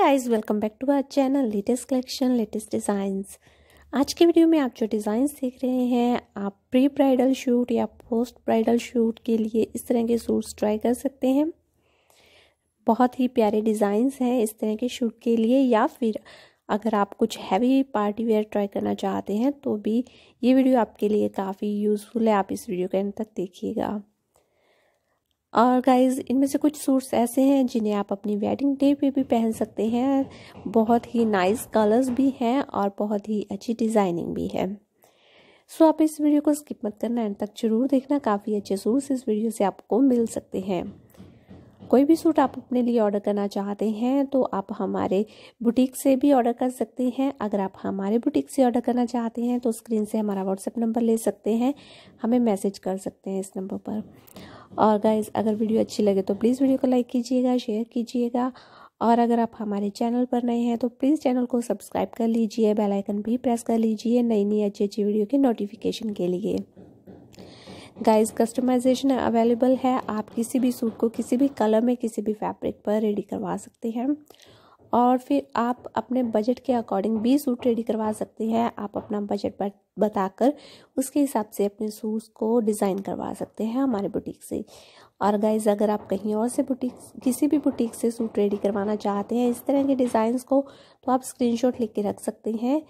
guys welcome back to our channel latest collection latest designs आज के video में आप जो डिज़ाइंस देख रहे हैं आप प्री ब्राइडल शूट या पोस्ट ब्राइडल शूट के लिए इस तरह के सूट्स ट्राई कर सकते हैं बहुत ही प्यारे डिज़ाइंस हैं इस तरह के शूट के लिए या फिर अगर आप कुछ हैवी पार्टी वेयर ट्राई करना चाहते हैं तो भी ये वीडियो आपके लिए काफ़ी यूज़फुल है आप इस वीडियो के अंदर तक देखिएगा और गाइज इनमें से कुछ सूट्स ऐसे हैं जिन्हें आप अपनी वेडिंग डे पे भी पहन सकते हैं बहुत ही नाइस कलर्स भी हैं और बहुत ही अच्छी डिज़ाइनिंग भी है सो आप इस वीडियो को स्किप मत करना एंड तक जरूर देखना काफ़ी अच्छे सूट्स इस वीडियो से आपको मिल सकते हैं कोई भी सूट आप अपने लिए ऑर्डर करना चाहते हैं तो आप हमारे बुटीक से भी ऑर्डर कर सकते हैं अगर आप हमारे बुटीक से ऑर्डर करना चाहते हैं तो स्क्रीन से हमारा व्हाट्सएप नंबर ले सकते हैं हमें मैसेज कर सकते हैं इस नंबर पर और गाइज़ अगर वीडियो अच्छी लगे तो प्लीज़ वीडियो को लाइक कीजिएगा शेयर कीजिएगा और अगर आप हमारे चैनल पर नए हैं तो प्लीज़ चैनल को सब्सक्राइब कर लीजिए बेल आइकन भी प्रेस कर लीजिए नई नई अच्छी अच्छी वीडियो की नोटिफिकेशन के लिए गाइस कस्टमाइजेशन अवेलेबल है आप किसी भी सूट को किसी भी कलर में किसी भी फैब्रिक पर रेडी करवा सकते हैं और फिर आप अपने बजट के अकॉर्डिंग भी सूट रेडी करवा सकते हैं आप अपना बजट बताकर उसके हिसाब से अपने सूट्स को डिज़ाइन करवा सकते हैं हमारे बुटीक से और गाइज अगर आप कहीं और से बुटीक किसी भी बुटीक से सूट रेडी करवाना चाहते हैं इस तरह के डिज़ाइंस को तो आप स्क्रीनशॉट के रख सकते हैं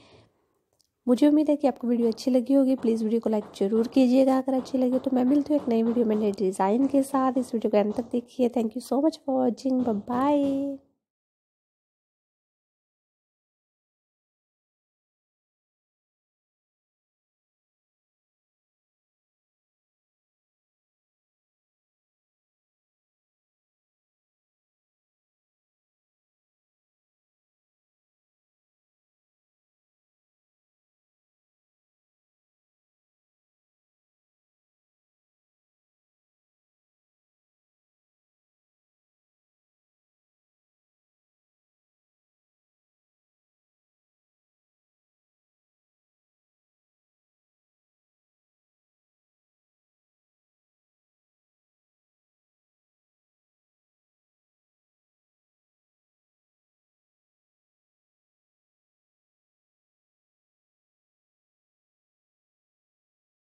मुझे उम्मीद है कि आपको वीडियो अच्छी लगी होगी प्लीज़ वीडियो को लाइक जरूर कीजिएगा अगर अच्छी लगी तो मैं मिलती हूँ एक नई वीडियो में नए डिज़ाइन के साथ इस वीडियो को एंड तक देखिए thank you so much for watching bye